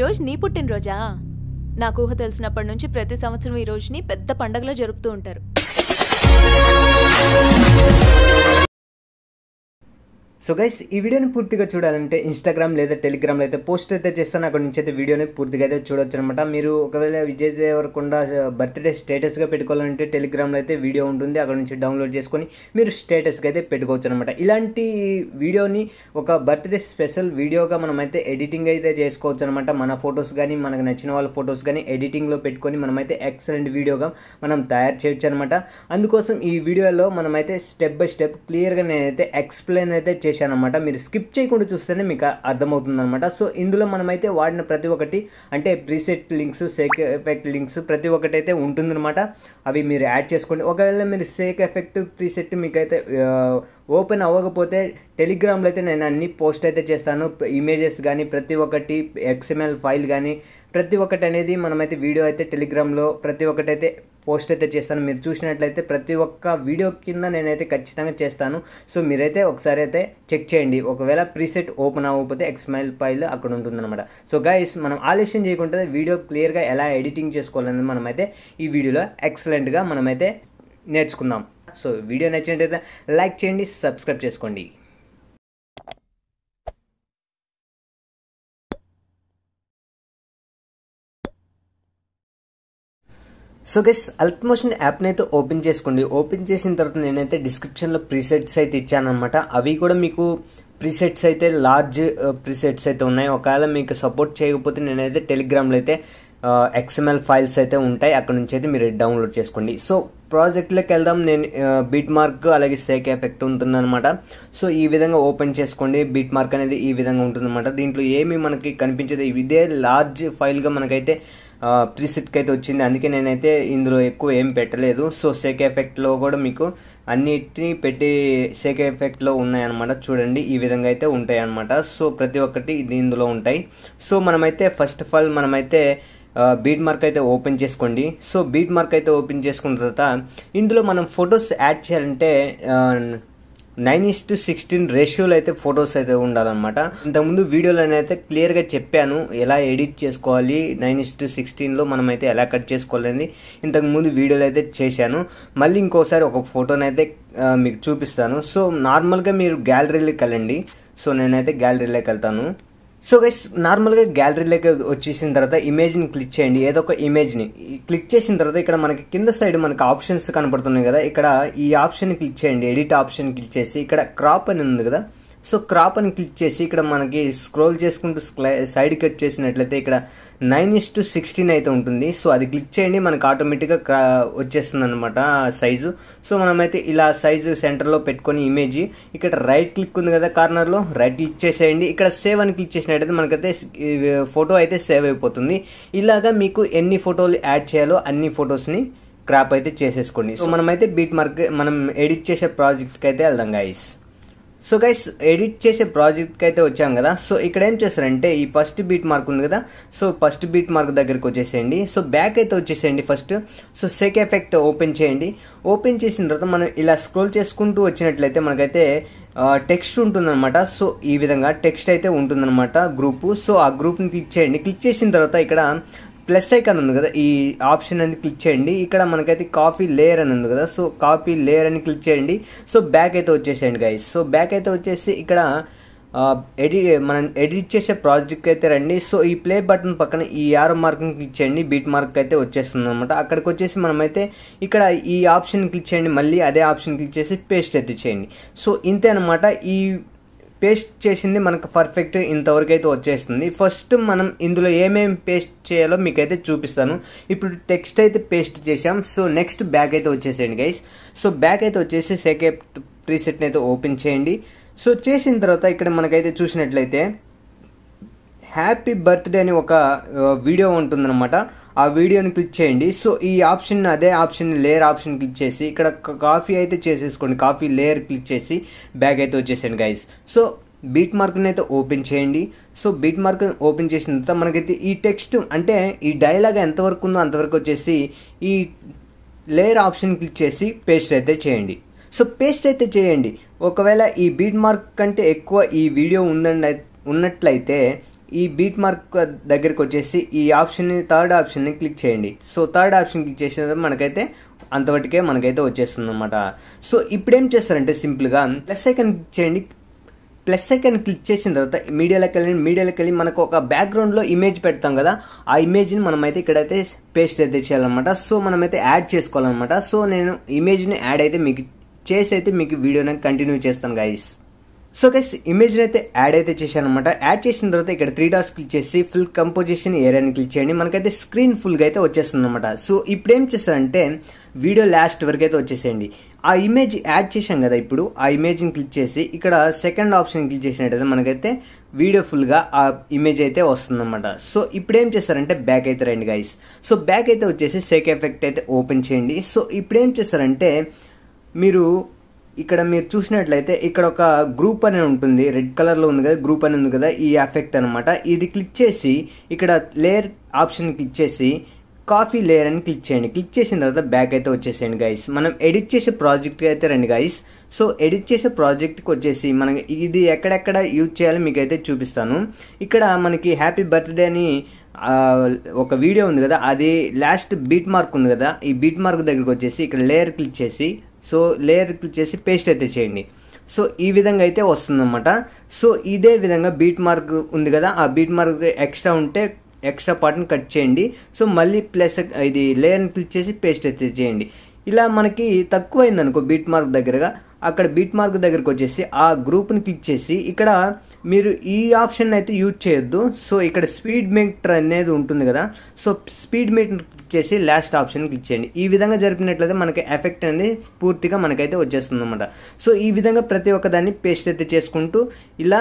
ఈరోజు నీ పుట్టినరోజా నాకు ఊహ తెలిసినప్పటి నుంచి ప్రతి సంవత్సరం ఈ రోజుని పెద్ద పండగలో జరుపుతూ ఉంటారు సో గైస్ ఈ వీడియోని పూర్తిగా చూడాలంటే ఇన్స్టాగ్రామ్ లేదా టెలిగ్రామ్లో అయితే పోస్ట్ అయితే చేస్తాను అక్కడ నుంచి అయితే వీడియోని పూర్తిగా అయితే చూడొచ్చు అనమాట మీరు ఒకవేళ విజయ్ దేవరకొండ బర్త్డే స్టేటస్గా పెట్టుకోవాలంటే టెలిగ్రామ్లో అయితే వీడియో ఉంటుంది అక్కడ నుంచి డౌన్లోడ్ చేసుకొని మీరు స్టేటస్గా అయితే పెట్టుకోవచ్చు అనమాట ఇలాంటి వీడియోని ఒక బర్త్డే స్పెషల్ వీడియోగా మనం అయితే ఎడిటింగ్ అయితే చేసుకోవచ్చు అనమాట మన ఫొటోస్ కానీ మనకు నచ్చిన వాళ్ళ ఫొటోస్ కానీ ఎడిటింగ్లో పెట్టుకొని మనమైతే ఎక్సలెంట్ వీడియోగా మనం తయారు చేయొచ్చు అనమాట అందుకోసం ఈ వీడియోలో మనమైతే స్టెప్ బై స్టెప్ క్లియర్గా నేనైతే ఎక్స్ప్లెయిన్ అయితే చేశాను అనమాట మీరు స్కిప్ చేయకుండా చూస్తేనే మీకు అర్థమవుతుందనమాట సో ఇందులో మనమైతే వాడిన ప్రతి ఒక్కటి అంటే preset links shake effect links ప్రతి ఒక్కటి అయితే ఉంటుందన్నమాట అవి మీరు యాడ్ చేసుకోండి ఒకవేళ మీరు సేక్ ఎఫెక్ట్ ప్రీసెట్ మీకైతే ఓపెన్ అవ్వకపోతే టెలిగ్రామ్లో అయితే నేను అన్ని పోస్ట్ అయితే చేస్తాను ఇమేజెస్ కానీ ప్రతి ఒక్కటి ఎక్స్ఎంఎల్ ఫైల్ కానీ ప్రతి ఒక్కటి అనేది మనమైతే వీడియో అయితే టెలిగ్రామ్లో ప్రతి ఒక్కటి అయితే పోస్ట్ అయితే చేస్తాను మీరు చూసినట్లయితే ప్రతి ఒక్క వీడియో కింద నేనైతే ఖచ్చితంగా చేస్తాను సో మీరైతే ఒకసారి అయితే చెక్ చేయండి ఒకవేళ ప్రీసెట్ ఓపెన్ అవ్వకపోతే ఎక్స్మైల్ ఫైల్ అక్కడ ఉంటుందన్నమాట సో గైస్ మనం ఆలస్యం చేయకుండా వీడియో క్లియర్గా ఎలా ఎడిటింగ్ చేసుకోవాలనేది మనమైతే ఈ వీడియోలో ఎక్సలెంట్గా మనమైతే నేర్చుకుందాం సో వీడియో నచ్చినట్టయితే లైక్ చేయండి సబ్స్క్రైబ్ చేసుకోండి సో గెస్ అల్ట్మోషన్ యాప్ని అయితే ఓపెన్ చేసుకోండి ఓపెన్ చేసిన తర్వాత నేనైతే డిస్క్రిప్షన్లో ప్రీసెట్స్ అయితే ఇచ్చానమాట అవి కూడా మీకు ప్రీసెట్స్ అయితే లార్జ్ ప్రీసెట్స్ uh, అయితే ఉన్నాయి ఒకవేళ మీకు సపోర్ట్ చేయకపోతే నేనైతే టెలిగ్రామ్లో అయితే ఎక్స్ఎంఎల్ uh, ఫైల్స్ అయితే ఉంటాయి అక్కడ నుంచి అయితే మీరు డౌన్లోడ్ చేసుకోండి సో ప్రాజెక్ట్లోకి వెళ్దాం నేను బీట్ uh, మార్క్ అలాగే సేక్ ఎఫెక్ట్ ఉంటుందన్నమాట సో ఈ విధంగా ఓపెన్ చేసుకోండి బీట్ మార్క్ అనేది ఈ విధంగా ఉంటుందన్నమాట దీంట్లో ఏమి మనకి కనిపించదు ఇదే లార్జ్ ఫైల్గా మనకైతే ప్రీసెట్కి అయితే వచ్చింది అందుకే నేనైతే ఇందులో ఎక్కువ ఏం పెట్టలేదు సో సేక్ ఎఫెక్ట్లో కూడా మీకు అన్నిటిని పెట్టి సేక్ ఎఫెక్ట్లో ఉన్నాయన్నమాట చూడండి ఈ విధంగా అయితే ఉంటాయి అనమాట సో ప్రతి ఒక్కటి ఇది ఇందులో ఉంటాయి సో మనమైతే ఫస్ట్ ఆఫ్ ఆల్ మనమైతే బీట్ మార్క్ అయితే ఓపెన్ చేసుకోండి సో బీట్ మార్క్ అయితే ఓపెన్ చేసుకున్న తర్వాత ఇందులో మనం ఫొటోస్ యాడ్ చేయాలంటే నైన్ ఇస్ టు సిక్స్టీన్ రేషియోలు అయితే ఫొటోస్ అయితే ఉండాలన్నమాట ఇంతకుముందు వీడియోలో అయితే క్లియర్గా చెప్పాను ఎలా ఎడిట్ చేసుకోవాలి నైన్ ఇస్ టు సిక్స్టీన్లో మనమైతే ఎలా కట్ చేసుకోవాలని ఇంతకుముందు వీడియోలు అయితే చేశాను మళ్ళీ ఇంకోసారి ఒక ఫోటోని అయితే మీకు చూపిస్తాను సో నార్మల్గా మీరు గ్యాలరీలోకి వెళ్ళండి సో నేనైతే గ్యాలరీలోకి వెళ్తాను సో గైస్ నార్మల్గా గ్యాలరీలోకి వచ్చేసిన తర్వాత ఇమేజ్ని క్లిక్ చేయండి ఏదో ఒక ఇమేజ్ని క్లిక్ చేసిన తర్వాత ఇక్కడ మనకి కింద సైడ్ మనకి ఆప్షన్స్ కనపడుతున్నాయి కదా ఇక్కడ ఈ ఆప్షన్ క్లిక్ చేయండి ఎడిట్ ఆప్షన్ క్లిక్ చేసి ఇక్కడ క్రాప్ అని ఉంది కదా సో క్రాప్ అని క్లిక్ చేసి ఇక్కడ మనకి స్క్రోల్ చేసుకుంటూ సైడ్ కట్ చేసినట్లయితే ఇక్కడ నైన్ ఇస్ టు సిక్స్టీన్ అయితే ఉంటుంది సో అది క్లిక్ చేయండి మనకు ఆటోమేటిక్గా వచ్చేస్తుంది అనమాట సైజు సో మనమైతే ఇలా సైజు సెంటర్లో పెట్టుకొని ఇమేజ్ ఇక్కడ రైట్ క్లిక్ ఉంది కదా కార్నర్లో రైట్ క్లిక్ చేసేయండి ఇక్కడ సేవ్ అని క్లిక్ చేసినట్టయితే మనకైతే ఫోటో అయితే సేవ్ అయిపోతుంది ఇలాగా మీకు ఎన్ని ఫోటోలు యాడ్ చేయాలో అన్ని ఫొటోస్ని క్రాప్ అయితే చేసేసుకోండి సో మనమైతే బీట్ మార్క్ మనం ఎడిట్ చేసే ప్రాజెక్ట్కి అయితే వెళ్దాం గాయస్ సో గైస్ ఎడిట్ చేసే ప్రాజెక్ట్కి అయితే వచ్చాం కదా సో ఇక్కడ ఏం చేస్తారంటే ఈ ఫస్ట్ బీట్ మార్క్ ఉంది కదా సో ఫస్ట్ బీట్ మార్క్ దగ్గరికి వచ్చేసేయండి సో బ్యాక్ అయితే వచ్చేసేయండి first so shake effect open చేయండి ఓపెన్ చేసిన తర్వాత మనం ఇలా స్క్రోల్ చేసుకుంటూ వచ్చినట్లయితే మనకైతే టెక్స్ట్ ఉంటుందన్నమాట సో ఈ విధంగా టెక్స్ట్ అయితే ఉంటుందన్నమాట గ్రూపు సో ఆ గ్రూప్ని క్లిక్ చేయండి క్లిక్ చేసిన తర్వాత ఇక్కడ ప్లస్ ఐకాన్ ఉంది కదా ఈ ఆప్షన్ అనేది క్లిక్ చేయండి ఇక్కడ మనకైతే కాఫీ లేయర్ అని ఉంది కదా సో కాఫీ లేయర్ అని క్లిక్ చేయండి సో బ్యాక్ అయితే వచ్చేసేయండి గాయస్ సో బ్యాక్ అయితే వచ్చేసి ఇక్కడ ఎడి మనం ఎడిట్ చేసే ప్రాజెక్ట్ అయితే రండి సో ఈ ప్లే బటన్ పక్కన ఈ ఆరో మార్క్ని క్లిక్ చేయండి బీట్ మార్క్ అయితే వచ్చేస్తుంది అనమాట అక్కడికి వచ్చేసి మనమైతే ఇక్కడ ఈ ఆప్షన్ క్లిక్ చేయండి మళ్ళీ అదే ఆప్షన్ క్లిక్ చేసి పేస్ట్ అయితే చేయండి సో ఇంతే అనమాట ఈ పేస్ట్ చేసింది మనకు పర్ఫెక్ట్ ఇంతవరకు అయితే వచ్చేస్తుంది ఫస్ట్ మనం ఇందులో ఏమేమి పేస్ట్ చేయాలో మీకైతే చూపిస్తాను ఇప్పుడు టెక్స్ట్ అయితే పేస్ట్ చేసాం సో నెక్స్ట్ బ్యాగ్ అయితే వచ్చేసేయండి గైస్ సో బ్యాగ్ అయితే వచ్చేసి సెకెప్ ప్రీసెట్ని అయితే ఓపెన్ చేయండి సో చేసిన తర్వాత ఇక్కడ మనకైతే చూసినట్లయితే హ్యాపీ బర్త్డే అని ఒక వీడియో uh, ఉంటుందన్నమాట ఆ వీడియోని క్లిక్ చేయండి సో ఈ ఆప్షన్ అదే ఆప్షన్ లేయర్ ఆప్షన్ క్లిక్ చేసి ఇక్కడ కాఫీ అయితే చేసేసుకోండి కాఫీ లేయర్ క్లిక్ చేసి బ్యాగ్ అయితే వచ్చేసాను గైస్ సో బీట్ మార్క్ని అయితే ఓపెన్ చేయండి సో బీట్ మార్క్ ఓపెన్ చేసిన తర్వాత మనకైతే ఈ టెక్స్ట్ అంటే ఈ డైలాగ్ ఎంతవరకు ఉందో అంతవరకు వచ్చేసి ఈ లేయర్ ఆప్షన్ క్లిక్ చేసి పేస్ట్ అయితే చేయండి సో పేస్ట్ అయితే చేయండి ఒకవేళ ఈ బీట్ మార్క్ కంటే ఎక్కువ ఈ వీడియో ఉందండి ఉన్నట్లయితే ఈ బీట్ మార్క్ దగ్గరకు వచ్చేసి ఈ ఆప్షన్ని థర్డ్ ఆప్షన్ని క్లిక్ చేయండి సో థర్డ్ ఆప్షన్ క్లిక్ చేసిన మనకైతే అంతవరకే మనకైతే వచ్చేస్తుంది అనమాట సో ఇప్పుడు ఏం చేస్తారంటే సింపుల్గా ప్లస్ ఐకన్ క్లిక్ చేయండి ప్లస్ ఐకన్ క్లిక్ చేసిన తర్వాత మీడియాలోకి వెళ్ళండి మీడియాలోకి వెళ్ళి మనకు ఒక బ్యాక్గ్రౌండ్లో ఇమేజ్ పెడతాం కదా ఆ ఇమేజ్ని మనమైతే ఇక్కడైతే పేస్ట్ అయితే చేయాలన్నమాట సో మనమైతే యాడ్ చేసుకోవాలన్నమాట సో నేను ఇమేజ్ని యాడ్ అయితే మీకు చేసి అయితే మీకు వీడియోని కంటిన్యూ చేస్తాను గాయస్ సో గైస్ ఇమేజ్ అయితే యాడ్ అయితే చేశాను అనమాట యాడ్ చేసిన తర్వాత ఇక్కడ త్రీ డాస్ క్లిక్ చేసి ఫుల్ కంపోజిషన్ ఏరియాని క్లిక్ చేయండి మనకైతే స్క్రీన్ ఫుల్గా అయితే వచ్చేస్తుంది అనమాట సో ఇప్పుడు ఏం చేస్తారంటే వీడియో లాస్ట్ వరకు అయితే వచ్చేసేయండి ఆ ఇమేజ్ యాడ్ చేశాం కదా ఇప్పుడు ఆ ఇమేజ్ని క్లిక్ చేసి ఇక్కడ సెకండ్ ఆప్షన్ క్లిక్ చేసినట్టయితే మనకైతే వీడియో ఫుల్గా ఆ ఇమేజ్ అయితే వస్తుంది అనమాట సో ఇప్పుడు ఏం చేస్తారంటే బ్యాక్ అయితే రండి గైస్ సో బ్యాక్ అయితే వచ్చేసి సేక్ ఎఫెక్ట్ అయితే ఓపెన్ చేయండి సో ఇప్పుడు ఏం చేస్తారంటే మీరు ఇక్కడ మీరు చూసినట్లయితే ఇక్కడ ఒక గ్రూప్ అని ఉంటుంది రెడ్ కలర్ లో ఉంది కదా గ్రూప్ అని ఉంది కదా ఈ ఎఫెక్ట్ అనమాట ఇది క్లిక్ చేసి ఇక్కడ లేయర్ ఆప్షన్ క్లిక్ చేసి కాఫీ లేయర్ అని క్లిక్ చేయండి క్లిక్ చేసిన తర్వాత బ్యాక్ అయితే వచ్చేసేయండి గైస్ మనం ఎడిట్ చేసే ప్రాజెక్ట్ అయితే రండి గైస్ సో ఎడిట్ చేసే ప్రాజెక్ట్కి వచ్చేసి మనం ఇది ఎక్కడెక్కడ యూజ్ చేయాలో మీకు అయితే చూపిస్తాను ఇక్కడ మనకి హ్యాపీ బర్త్డే అని ఒక వీడియో ఉంది కదా అది లాస్ట్ బీట్ మార్క్ ఉంది కదా ఈ బీట్ మార్క్ దగ్గరకు వచ్చేసి ఇక్కడ లేయర్ క్లిక్ చేసి సో లేయర్ క్లిక్ చేసి పేస్ట్ అయితే చేయండి సో ఈ విధంగా అయితే వస్తుందన్నమాట సో ఇదే విధంగా బీట్ మార్క్ ఉంది కదా ఆ బీట్ మార్క్ ఎక్స్ట్రా ఉంటే ఎక్స్ట్రా పార్ట్ని కట్ చేయండి సో మళ్ళీ ప్లస్ ఇది లేయర్ని క్లిక్ చేసి పేస్ట్ అయితే చేయండి ఇలా మనకి తక్కువైంది అనుకో బీట్ మార్క్ దగ్గరగా అక్కడ బీట్ మార్క్ దగ్గరకు వచ్చేసి ఆ గ్రూప్ని క్లిక్ చేసి ఇక్కడ మీరు ఈ ఆప్షన్ అయితే యూజ్ చేయొద్దు సో ఇక్కడ స్పీడ్ మీటర్ అనేది ఉంటుంది కదా సో స్పీడ్ మీటర్ చేసి లాస్ట్ ఆప్షన్ క్లిక్ చేయండి ఈ విధంగా జరిపినట్లయితే మనకి ఎఫెక్ట్ అనేది పూర్తిగా మనకైతే వచ్చేస్తుంది అనమాట సో ఈ విధంగా ప్రతి ఒక్కదాన్ని పేస్ట్ అయితే చేసుకుంటూ ఇలా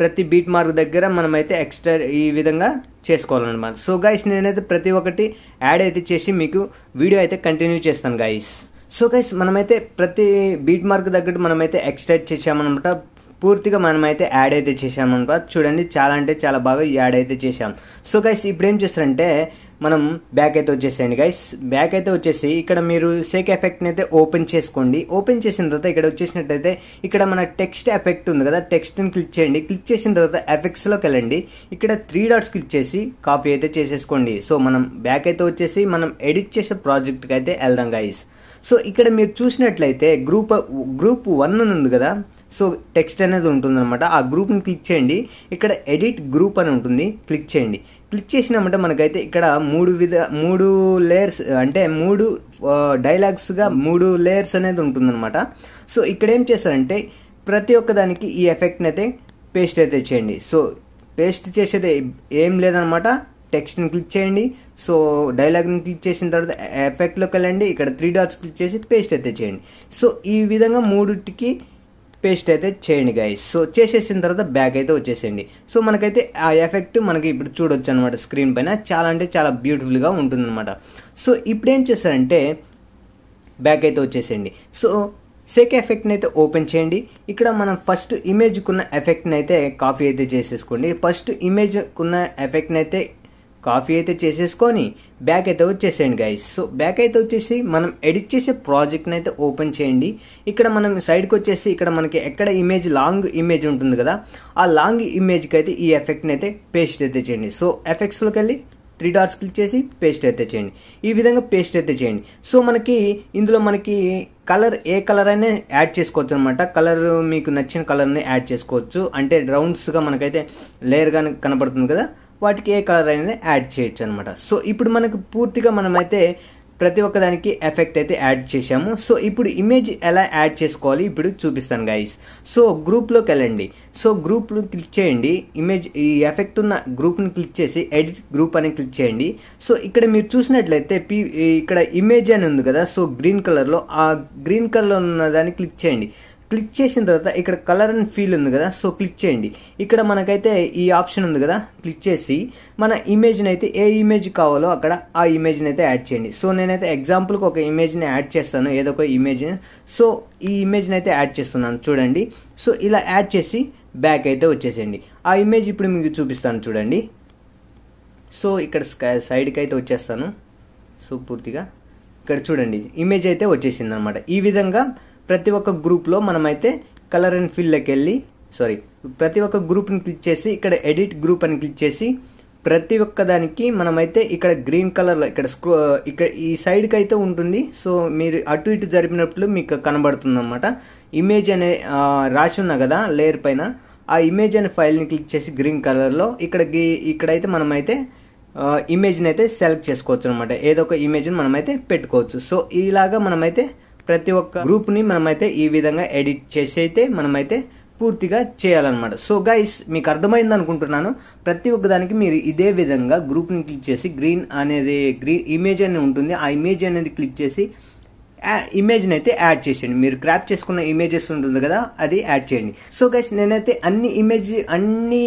ప్రతి బీట్ మార్క్ దగ్గర మనమైతే ఎక్స్ట్రా ఈ విధంగా చేసుకోవాలన్నమాట సో గైస్ నేనైతే ప్రతి ఒక్కటి యాడ్ అయితే చేసి మీకు వీడియో అయితే కంటిన్యూ చేస్తాను గైస్ సో గైస్ మనమైతే ప్రతి బీట్ మార్క్ దగ్గర మనమైతే ఎక్స్ట్రాక్ట్ చేసామన్నమాట పూర్తిగా మనమైతే యాడ్ అయితే చేసామన్నమాట చూడండి చాలా అంటే చాలా బాగా యాడ్ అయితే చేసాం సో గైస్ ఇప్పుడు ఏం చేస్తారంటే మనం బ్యాక్ అయితే వచ్చేసేయండి గైస్ బ్యాక్ అయితే వచ్చేసి ఇక్కడ మీరు సేక్ ఎఫెక్ట్ని అయితే ఓపెన్ చేసుకోండి ఓపెన్ చేసిన తర్వాత ఇక్కడ వచ్చేసినట్టయితే ఇక్కడ మన టెక్స్ట్ ఎఫెక్ట్ ఉంది కదా టెక్స్ట్ ని క్లిక్ చేయండి క్లిక్ చేసిన తర్వాత ఎఫెక్ట్స్లోకి వెళ్ళండి ఇక్కడ త్రీ డాట్స్ క్లిక్ చేసి కాపీ అయితే చేసేసుకోండి సో మనం బ్యాక్ అయితే వచ్చేసి మనం ఎడిట్ చేసే ప్రాజెక్ట్కి అయితే వెళ్దాం గైస్ సో ఇక్కడ మీరు చూసినట్లయితే గ్రూప్ గ్రూప్ వన్ అని ఉంది కదా సో టెక్స్ట్ అనేది ఉంటుందన్నమాట ఆ గ్రూప్ని క్లిక్ చేయండి ఇక్కడ ఎడిట్ గ్రూప్ అని ఉంటుంది క్లిక్ చేయండి క్లిక్ చేసినామంటే మనకైతే ఇక్కడ మూడు విధ మూడు లేయర్స్ అంటే మూడు డైలాగ్స్గా మూడు లేయర్స్ అనేది ఉంటుందన్నమాట సో ఇక్కడ ఏం చేస్తారంటే ప్రతి ఒక్క దానికి ఈ ఎఫెక్ట్ని అయితే పేస్ట్ అయితే చేయండి సో పేస్ట్ చేసేది ఏం లేదనమాట టెక్స్ట్ని క్లిక్ చేయండి సో డైలాగ్ని క్లిక్ చేసిన తర్వాత ఎఫెక్ట్లోకి వెళ్ళండి ఇక్కడ త్రీ డాట్స్ క్లిక్ చేసి పేస్ట్ అయితే చేయండి సో ఈ విధంగా మూడుకి పేస్ట్ అయితే చేయండి గైస్ సో చేసేసిన తర్వాత బ్యాగ్ అయితే వచ్చేసేయండి సో మనకైతే ఆ ఎఫెక్ట్ మనకి ఇప్పుడు చూడొచ్చు అనమాట స్క్రీన్ పైన చాలా అంటే చాలా బ్యూటిఫుల్గా ఉంటుందన్నమాట సో ఇప్పుడు ఏం చేస్తారంటే బ్యాక్ అయితే వచ్చేసేయండి సో సెక్ ఎఫెక్ట్ని అయితే ఓపెన్ చేయండి ఇక్కడ మనం ఫస్ట్ ఇమేజ్కున్న ఎఫెక్ట్ని అయితే కాపీ అయితే చేసేసుకోండి ఫస్ట్ ఇమేజ్కున్న ఎఫెక్ట్ని అయితే కాఫీ అయితే చేసేసుకొని బ్యాక్ అయితే వచ్చేసేయండి గైస్ సో బ్యాక్ అయితే వచ్చేసి మనం ఎడిట్ చేసే ప్రాజెక్ట్ని అయితే ఓపెన్ చేయండి ఇక్కడ మనం సైడ్కి వచ్చేసి ఇక్కడ మనకి ఎక్కడ ఇమేజ్ లాంగ్ ఇమేజ్ ఉంటుంది కదా ఆ లాంగ్ ఇమేజ్కి అయితే ఈ ఎఫెక్ట్ని అయితే పేస్ట్ అయితే చేయండి సో ఎఫెక్ట్స్లోకి వెళ్ళి త్రీ డాట్స్ క్లిక్ చేసి పేస్ట్ అయితే చేయండి ఈ విధంగా పేస్ట్ అయితే చేయండి సో మనకి ఇందులో మనకి కలర్ ఏ కలర్ అయినా యాడ్ చేసుకోవచ్చు అనమాట కలర్ మీకు నచ్చిన కలర్ని యాడ్ చేసుకోవచ్చు అంటే రౌండ్స్గా మనకైతే లేయర్గా కనబడుతుంది కదా వాటికి ఏ కలర్ అనేది యాడ్ చేయొచ్చు అనమాట సో ఇప్పుడు మనకు పూర్తిగా మనమైతే ప్రతి ఒక్కదానికి ఎఫెక్ట్ అయితే యాడ్ చేశాము సో ఇప్పుడు ఇమేజ్ ఎలా యాడ్ చేసుకోవాలి ఇప్పుడు చూపిస్తాను గైస్ సో గ్రూప్లోకి వెళ్ళండి సో గ్రూప్లో క్లిక్ చేయండి ఇమేజ్ ఈ ఎఫెక్ట్ ఉన్న గ్రూప్ని క్లిక్ చేసి ఎడిట్ గ్రూప్ అని క్లిక్ చేయండి సో ఇక్కడ మీరు చూసినట్లయితే పీ ఇక్కడ ఇమేజ్ అని ఉంది కదా సో గ్రీన్ కలర్లో ఆ గ్రీన్ కలర్లో ఉన్న దాన్ని క్లిక్ చేయండి క్లిక్ చేసిన తర్వాత ఇక్కడ కలర్ అండ్ ఫీల్ ఉంది కదా సో క్లిక్ చేయండి ఇక్కడ మనకైతే ఈ ఆప్షన్ ఉంది కదా క్లిక్ చేసి మన ఇమేజ్ని అయితే ఏ ఇమేజ్ కావాలో అక్కడ ఆ ఇమేజ్ని అయితే యాడ్ చేయండి సో నేనైతే ఎగ్జాంపుల్కి ఒక ఇమేజ్ని యాడ్ చేస్తాను ఏదో ఒక ఇమేజ్ సో ఈ ఇమేజ్ని అయితే యాడ్ చేస్తున్నాను చూడండి సో ఇలా యాడ్ చేసి బ్యాక్ అయితే వచ్చేసేయండి ఆ ఇమేజ్ ఇప్పుడు మీకు చూపిస్తాను చూడండి సో ఇక్కడ సైడ్కి అయితే వచ్చేస్తాను సో పూర్తిగా ఇక్కడ చూడండి ఇమేజ్ అయితే వచ్చేసింది అనమాట ఈ విధంగా ప్రతి ఒక్క గ్రూప్లో మనమైతే కలర్ అండ్ ఫిల్లోకి వెళ్ళి సారీ ప్రతి ఒక్క గ్రూప్ని క్లిక్ చేసి ఇక్కడ ఎడిట్ గ్రూప్ అని క్లిక్ చేసి ప్రతి ఒక్క దానికి మనమైతే ఇక్కడ గ్రీన్ కలర్లో ఇక్కడ స్క్రో ఇక్కడ ఈ సైడ్కి అయితే ఉంటుంది సో మీరు అటు ఇటు జరిపినప్పుడు మీకు కనబడుతుంది అనమాట ఇమేజ్ అనే రాసి ఉన్నా కదా లేయర్ పైన ఆ ఇమేజ్ అనే ఫైల్ని క్లిక్ చేసి గ్రీన్ కలర్లో ఇక్కడ ఇక్కడైతే మనమైతే ఇమేజ్ని అయితే సెలెక్ట్ చేసుకోవచ్చు అనమాట ఏదో ఒక ఇమేజ్ని మనమైతే పెట్టుకోవచ్చు సో ఇలాగా మనమైతే ప్రతి ఒక్క గ్రూప్ని మనమైతే ఈ విధంగా ఎడిట్ చేసి అయితే మనమైతే పూర్తిగా చేయాలన్నమాట సో గైస్ మీకు అర్థమైంది అనుకుంటున్నాను ప్రతి ఒక్క దానికి మీరు ఇదే విధంగా గ్రూప్ని క్లిక్ చేసి గ్రీన్ అనేది గ్రీన్ ఇమేజ్ అనేది ఉంటుంది ఆ ఇమేజ్ అనేది క్లిక్ చేసి ఇమేజ్ని అయితే యాడ్ చేసేయండి మీరు క్రాప్ చేసుకున్న ఇమేజెస్ ఉంటుంది కదా అది యాడ్ చేయండి సో గైస్ నేనైతే అన్ని ఇమేజ్ అన్ని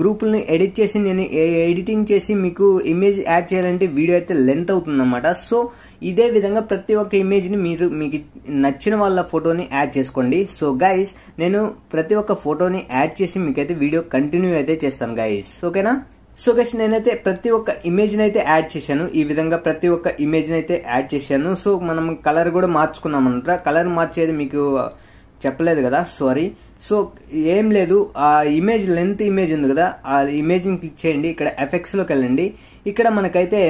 గ్రూపులను ఎడిట్ చేసి నేను ఎడిటింగ్ చేసి మీకు ఇమేజ్ యాడ్ చేయాలంటే వీడియో అయితే లెంత్ అవుతుందన్నమాట సో ఇదే విధంగా ప్రతి ఒక్క ఇమేజ్ని మీరు మీకు నచ్చిన వాళ్ళ ఫోటోని యాడ్ చేసుకోండి సో గైస్ నేను ప్రతి ఒక్క ఫోటోని యాడ్ చేసి మీకైతే వీడియో కంటిన్యూ అయితే చేస్తాను గైస్ ఓకేనా సో గైస్ నేనైతే ప్రతి ఒక్క ఇమేజ్ని అయితే యాడ్ చేశాను ఈ విధంగా ప్రతి ఒక్క ఇమేజ్ని అయితే యాడ్ చేశాను సో మనం కలర్ కూడా మార్చుకున్నాం కలర్ మార్చేది మీకు చెప్పలేదు కదా సారీ సో ఏం లేదు ఆ ఇమేజ్ లెంత్ ఇమేజ్ ఉంది కదా ఆ ఇమేజ్ని క్లిక్ చేయండి ఇక్కడ ఎఫెక్ట్స్లోకి వెళ్ళండి ఇక్కడ మనకైతే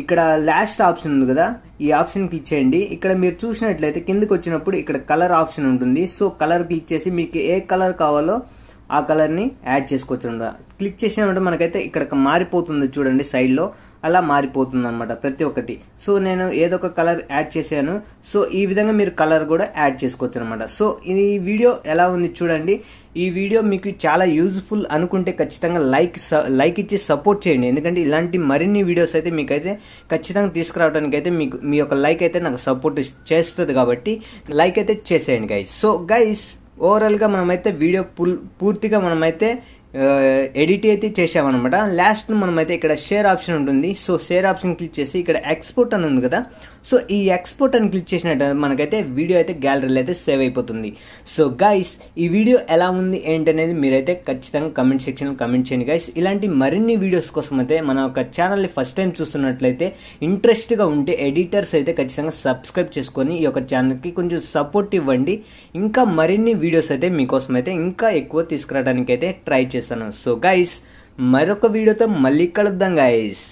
ఇక్కడ లాస్ట్ ఆప్షన్ ఉంది కదా ఈ ఆప్షన్ క్లిక్ చేయండి ఇక్కడ మీరు చూసినట్లయితే కిందకి వచ్చినప్పుడు ఇక్కడ కలర్ ఆప్షన్ ఉంటుంది సో కలర్ క్లిక్ చేసి మీకు ఏ కలర్ కావాలో ఆ కలర్ని యాడ్ చేసుకోవచ్చు అనమాట క్లిక్ చేసిన మనకైతే ఇక్కడ మారిపోతుంది చూడండి సైడ్లో అలా మారిపోతుంది అనమాట ప్రతి ఒక్కటి సో నేను ఏదో ఒక కలర్ యాడ్ చేశాను సో ఈ విధంగా మీరు కలర్ కూడా యాడ్ చేసుకోవచ్చు అనమాట సో ఈ వీడియో ఎలా ఉంది చూడండి ఈ వీడియో మీకు చాలా యూజ్ఫుల్ అనుకుంటే ఖచ్చితంగా లైక్ లైక్ ఇచ్చి సపోర్ట్ చేయండి ఎందుకంటే ఇలాంటి మరిన్ని వీడియోస్ అయితే మీకైతే ఖచ్చితంగా తీసుకురావడానికి అయితే మీకు మీ యొక్క లైక్ అయితే నాకు సపోర్ట్ చేస్తుంది కాబట్టి లైక్ అయితే చేసేయండి గైస్ సో గైస్ ఓవరాల్గా మనమైతే వీడియో పూర్తిగా మనమైతే ఎడిట్ అయితే చేసామన్నమాట లాస్ట్ మనమైతే ఇక్కడ షేర్ ఆప్షన్ ఉంటుంది సో షేర్ ఆప్షన్ క్లిక్ చేసి ఇక్కడ ఎక్స్పోర్ట్ అని ఉంది కదా సో ఈ ఎక్స్పోర్ట్ అని క్లిక్ చేసినట్టు మనకైతే వీడియో అయితే గ్యాలరీలో అయితే సేవ్ అయిపోతుంది సో గైస్ ఈ వీడియో ఎలా ఉంది ఏంటనేది మీరైతే ఖచ్చితంగా కమెంట్ సెక్షన్లో కమెంట్ చేయండి గైస్ ఇలాంటి మరిన్ని వీడియోస్ కోసం అయితే మన ఒక ఛానల్ని ఫస్ట్ టైం చూస్తున్నట్లయితే ఇంట్రెస్ట్గా ఉంటే ఎడిటర్స్ అయితే ఖచ్చితంగా సబ్స్క్రైబ్ చేసుకొని ఈ యొక్క ఛానల్కి కొంచెం సపోర్ట్ ఇవ్వండి ఇంకా మరిన్ని వీడియోస్ అయితే మీకోసం అయితే ఇంకా ఎక్కువ తీసుకురావడానికి అయితే ట్రై చేస్తాను సో గైస్ మరొక వీడియోతో మళ్ళీ కలుద్దాం గైస్